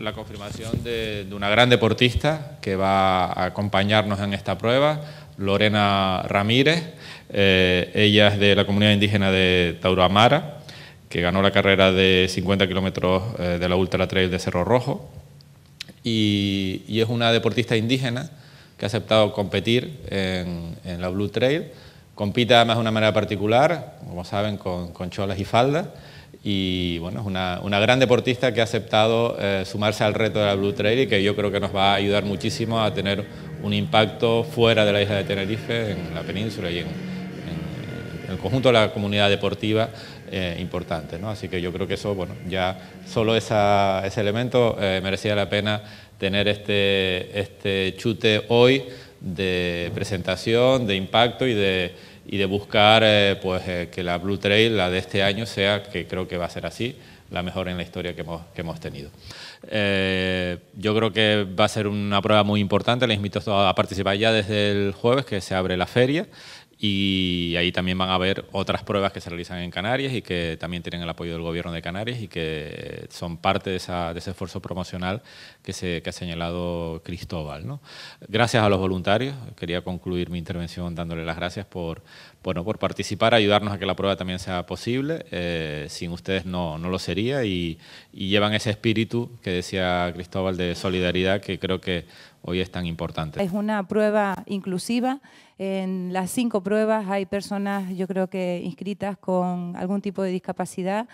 la confirmación de, una gran deportista que va a acompañarnos en esta prueba, Lorena Ramírez. Eh, ella es de la comunidad indígena de Tauroamara, que ganó la carrera de 50 kilómetros eh, de la Ultra Trail de Cerro Rojo. Y, es una deportista indígena que ha aceptado competir en, la Blue Trail. compita además de una manera particular, como saben, con, con cholas y faldas y bueno, es una, gran deportista que ha aceptado eh, sumarse al reto de la Blue Trail y que yo creo que nos va a ayudar muchísimo a tener un impacto fuera de la isla de Tenerife, en la península y en, el conjunto de la comunidad deportiva eh, importante. Así que yo creo que eso, bueno, ya solo esa, ese elemento eh, merecía la pena tener este, este chute hoy de presentación, de impacto y de y de buscar eh, pues, eh, que la Blue Trail, la de este año, sea, que creo que va a ser así, la mejor en la historia que hemos, tenido. Eh, yo creo que va a ser una prueba muy importante, les invito a participar ya desde el jueves, que se abre la feria, y ahí también van a haber otras pruebas que se realizan en Canarias y que también tienen el apoyo del Gobierno de Canarias y que son parte de, ese esfuerzo promocional que, se, ha señalado Cristóbal. ¿no? Gracias a los voluntarios. Quería concluir mi intervención dándole las gracias por, bueno, por participar, ayudarnos a que la prueba también sea posible. Eh, sin ustedes no, no lo sería y, y llevan ese espíritu que decía Cristóbal de solidaridad que creo que hoy es tan importante. Es una prueba inclusiva en las cinco pruebas hay personas, yo creo que inscritas con algún tipo de discapacidad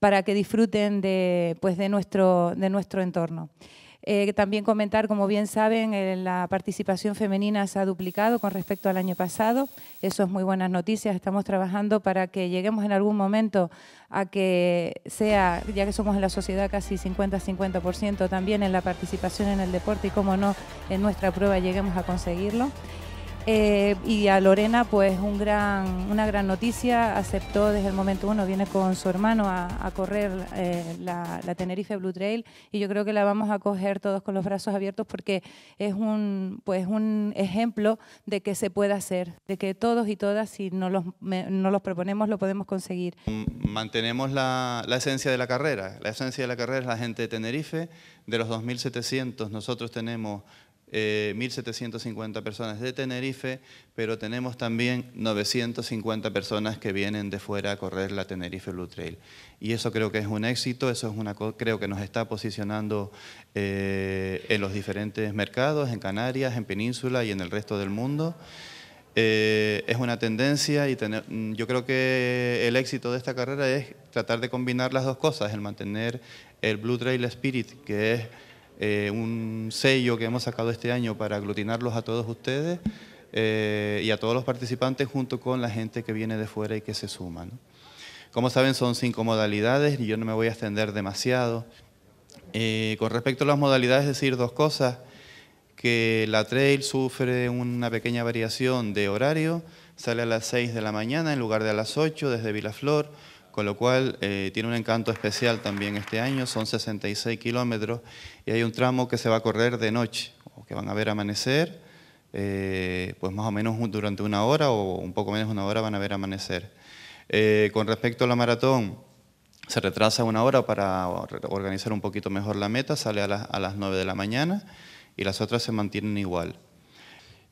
para que disfruten de, pues, de, nuestro, de nuestro entorno. Eh, también comentar, como bien saben, eh, la participación femenina se ha duplicado con respecto al año pasado. Eso es muy buenas noticias. Estamos trabajando para que lleguemos en algún momento a que sea, ya que somos en la sociedad casi 50-50%, también en la participación en el deporte y, cómo no, en nuestra prueba lleguemos a conseguirlo. Eh, y a Lorena, pues un gran, una gran noticia, aceptó desde el momento uno, viene con su hermano a, correr eh, la, Tenerife Blue Trail y yo creo que la vamos a coger todos con los brazos abiertos porque es un, pues un ejemplo de que se puede hacer, de que todos y todas, si no los, no los proponemos, lo podemos conseguir. Mantenemos la, la esencia de la carrera, la esencia de la carrera es la gente de Tenerife, de los 2.700 nosotros tenemos 1.750 eh, personas de Tenerife, pero tenemos también 950 personas que vienen de fuera a correr la Tenerife Blue Trail. Y eso creo que es un éxito, eso es una creo que nos está posicionando eh, en los diferentes mercados, en Canarias, en Península y en el resto del mundo. Eh, es una tendencia y yo creo que el éxito de esta carrera es tratar de combinar las dos cosas, el mantener el Blue Trail Spirit, que es eh, un sello que hemos sacado este año para aglutinarlos a todos ustedes eh, y a todos los participantes junto con la gente que viene de fuera y que se suma. Como saben, son cinco modalidades y yo no me voy a extender demasiado. Eh, con respecto a las modalidades, decir dos cosas, que la trail sufre una pequeña variación de horario, sale a las 6 de la mañana en lugar de a las 8 desde Vilaflor, con lo cual eh, tiene un encanto especial también este año, son 66 kilómetros y hay un tramo que se va a correr de noche, o que van a ver amanecer, eh, pues más o menos durante una hora o un poco menos de una hora van a ver amanecer. Eh, con respecto a la maratón, se retrasa una hora para organizar un poquito mejor la meta, sale a, a las 9 de la mañana y las otras se mantienen igual.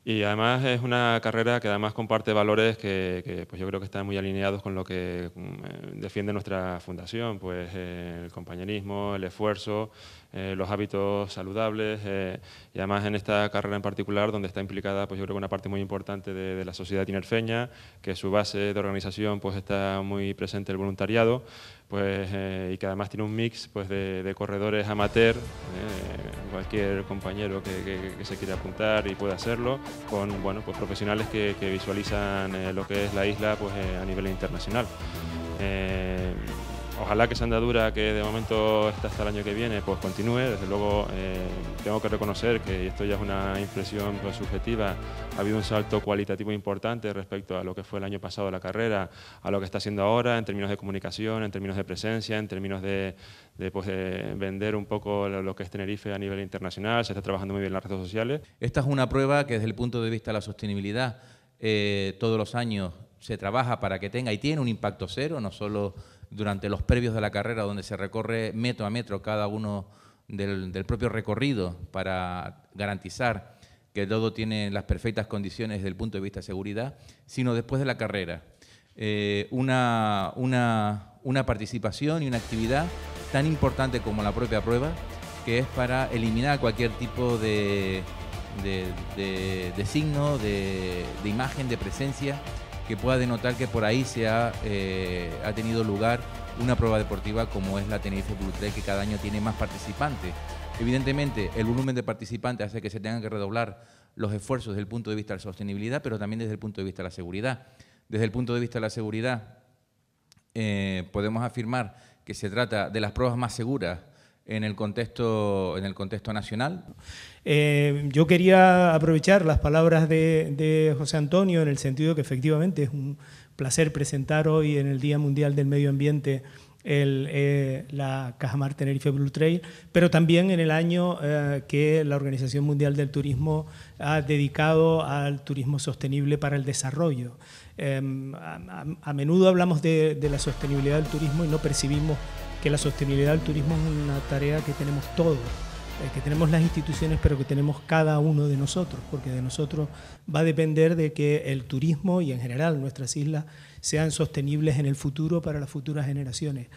Y además es una carrera que además comparte valores que, pues yo creo que están muy alineados con lo que mm, defiende nuestra fundación, pues eh, el compañerismo, el esfuerzo, eh, los hábitos saludables eh, y además en esta carrera en particular donde está implicada pues yo creo una parte muy importante de, la sociedad tinerfeña, que su base de organización pues está muy presente el voluntariado pues, y que además tiene un mix pues, de, de corredores amateur cualquier compañero que, se quiera apuntar y pueda hacerlo, con bueno, pues profesionales que, visualizan eh, lo que es la isla pues, eh, a nivel internacional. Eh, ojalá que esa andadura que de momento está hasta el año que viene pues continúe. Desde luego eh, tengo que reconocer que esto ya es una impresión pues, subjetiva. Ha habido un salto cualitativo importante respecto a lo que fue el año pasado la carrera, a lo que está haciendo ahora en términos de comunicación, en términos de presencia, en términos de, pues, vender un poco lo que es Tenerife a nivel internacional. Se está trabajando muy bien en las redes sociales. Esta es una prueba que desde el punto de vista de la sostenibilidad eh, todos los años se trabaja para que tenga y tiene un impacto cero, no solo durante los previos de la carrera, donde se recorre metro a metro cada uno del, propio recorrido para garantizar que todo tiene las perfectas condiciones desde el punto de vista de seguridad, sino después de la carrera. Eh, una, participación y una actividad tan importante como la propia prueba, que es para eliminar cualquier tipo de signo, de, imagen, de presencia que pueda denotar que por ahí se eh, ha, tenido lugar una prueba deportiva como es la Tenerife Blue Trail, que cada año tiene más participantes. Evidentemente, el volumen de participantes hace que se tengan que redoblar los esfuerzos desde el punto de vista de la sostenibilidad, pero también desde el punto de vista de la seguridad. Desde el punto de vista de la seguridad, eh, podemos afirmar que se trata de las pruebas más seguras en el contexto, en el contexto nacional. Eh, yo quería aprovechar las palabras de, José Antonio en el sentido que efectivamente es un placer presentar hoy en el Día Mundial del Medio Ambiente eh, la Cajamar Tenerife Blue Trail, pero también en el año eh, que la Organización Mundial del Turismo ha dedicado al turismo sostenible para el desarrollo. A, menudo hablamos de, de la sostenibilidad del turismo y no percibimos que la sostenibilidad del turismo es una tarea que tenemos todos, eh, que tenemos las instituciones, pero que tenemos cada uno de nosotros, porque de nosotros va a depender de que el turismo y en general nuestras islas sean sostenibles en el futuro para las futuras generaciones.